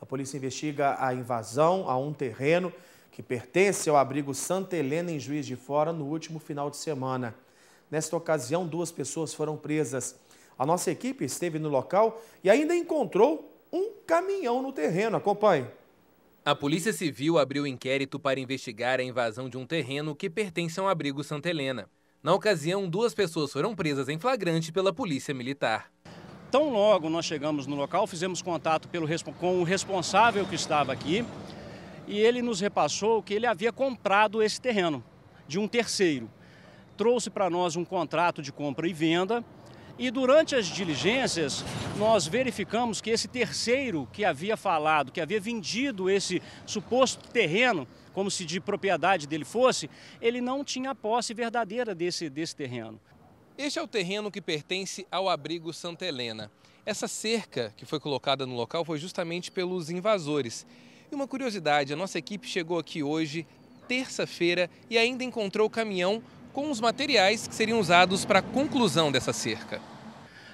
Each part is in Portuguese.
A polícia investiga a invasão a um terreno que pertence ao abrigo Santa Helena, em Juiz de Fora, no último final de semana. Nesta ocasião, duas pessoas foram presas. A nossa equipe esteve no local e ainda encontrou um caminhão no terreno. Acompanhe. A Polícia Civil abriu inquérito para investigar a invasão de um terreno que pertence ao abrigo Santa Helena. Na ocasião, duas pessoas foram presas em flagrante pela Polícia Militar. Tão logo nós chegamos no local, fizemos contato pelo, com o responsável que estava aqui e ele nos repassou que ele havia comprado esse terreno de um terceiro. Trouxe para nós um contrato de compra e venda e durante as diligências nós verificamos que esse terceiro que havia falado, que havia vendido esse suposto terreno, como se de propriedade dele fosse, ele não tinha a posse verdadeira desse, desse terreno. Este é o terreno que pertence ao abrigo Santa Helena. Essa cerca que foi colocada no local foi justamente pelos invasores. E uma curiosidade, a nossa equipe chegou aqui hoje, terça-feira, e ainda encontrou o caminhão com os materiais que seriam usados para a conclusão dessa cerca.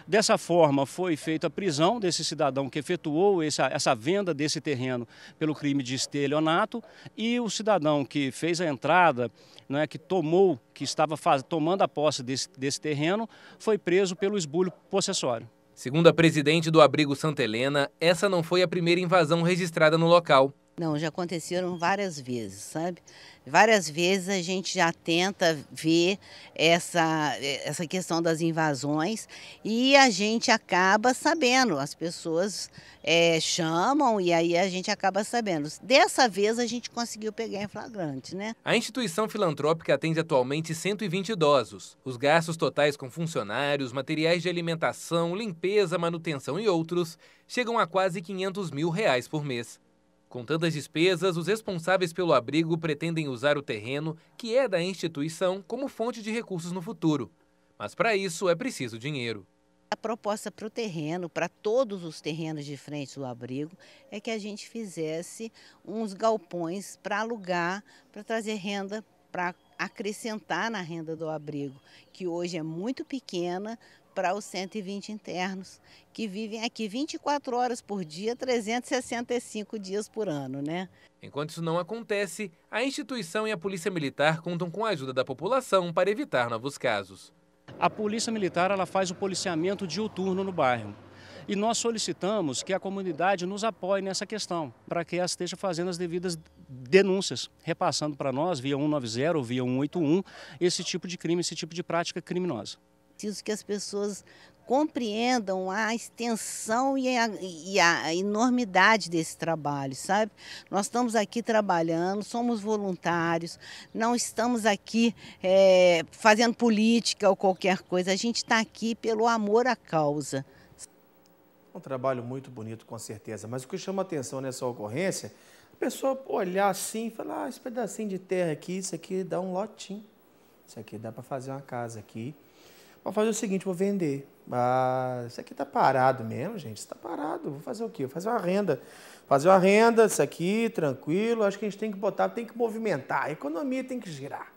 Dessa forma, foi feita a prisão desse cidadão que efetuou essa, essa venda desse terreno pelo crime de estelionato e o cidadão que fez a entrada, é que tomou, que estava faz, tomando a posse desse, desse terreno, foi preso pelo esbulho possessório. Segundo a presidente do abrigo Santa Helena, essa não foi a primeira invasão registrada no local. Não, já aconteceram várias vezes, sabe? Várias vezes a gente já tenta ver essa, eh, essa questão das invasões e a gente acaba sabendo, as pessoas é, chamam e aí a gente acaba sabendo. Dessa vez a gente conseguiu pegar em flagrante, né? A instituição filantrópica atende atualmente 120 idosos. Os gastos totais com funcionários, materiais de alimentação, limpeza, manutenção e outros chegam a quase 500 mil reais por mês. Com tantas despesas, os responsáveis pelo abrigo pretendem usar o terreno, que é da instituição, como fonte de recursos no futuro. Mas para isso é preciso dinheiro. A proposta para o terreno, para todos os terrenos de frente do abrigo, é que a gente fizesse uns galpões para alugar, para trazer renda, para acrescentar na renda do abrigo, que hoje é muito pequena, para os 120 internos que vivem aqui 24 horas por dia, 365 dias por ano, né? Enquanto isso não acontece, a instituição e a Polícia Militar contam com a ajuda da população para evitar novos casos. A Polícia Militar ela faz o policiamento diuturno no bairro. E nós solicitamos que a comunidade nos apoie nessa questão, para que ela esteja fazendo as devidas denúncias, repassando para nós, via 190 ou via 181, esse tipo de crime, esse tipo de prática criminosa preciso que as pessoas compreendam a extensão e a, e a, enormidade desse trabalho, sabe? Nós estamos aqui trabalhando, somos voluntários, não estamos aqui é, fazendo política ou qualquer coisa, a gente está aqui pelo amor à causa. Um trabalho muito bonito, com certeza, mas o que chama atenção nessa ocorrência, a pessoa olhar assim e falar, ah, esse pedacinho de terra aqui, isso aqui dá um lotinho, isso aqui dá para fazer uma casa aqui, Vou fazer o seguinte, vou vender. Ah, isso aqui tá parado mesmo, gente. Está parado. Vou fazer o quê? Vou fazer uma renda. Fazer uma renda, isso aqui, tranquilo. Acho que a gente tem que botar, tem que movimentar. A economia tem que girar.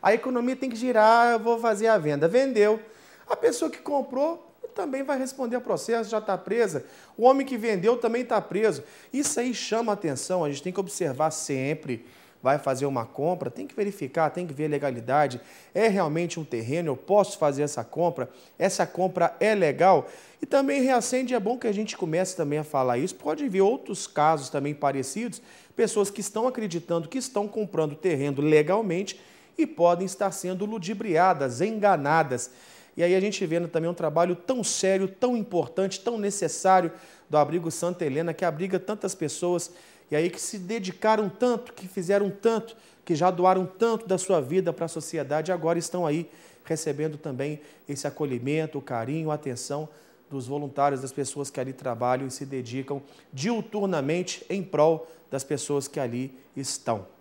A economia tem que girar, eu vou fazer a venda. Vendeu. A pessoa que comprou também vai responder ao processo, já está presa. O homem que vendeu também está preso. Isso aí chama atenção, a gente tem que observar sempre vai fazer uma compra, tem que verificar, tem que ver a legalidade. É realmente um terreno? Eu posso fazer essa compra? Essa compra é legal? E também reacende, é bom que a gente comece também a falar isso. Pode ver outros casos também parecidos, pessoas que estão acreditando que estão comprando terreno legalmente e podem estar sendo ludibriadas, enganadas. E aí a gente vendo também um trabalho tão sério, tão importante, tão necessário do Abrigo Santa Helena, que abriga tantas pessoas e aí que se dedicaram tanto, que fizeram tanto, que já doaram tanto da sua vida para a sociedade, agora estão aí recebendo também esse acolhimento, o carinho, a atenção dos voluntários, das pessoas que ali trabalham e se dedicam diuturnamente em prol das pessoas que ali estão.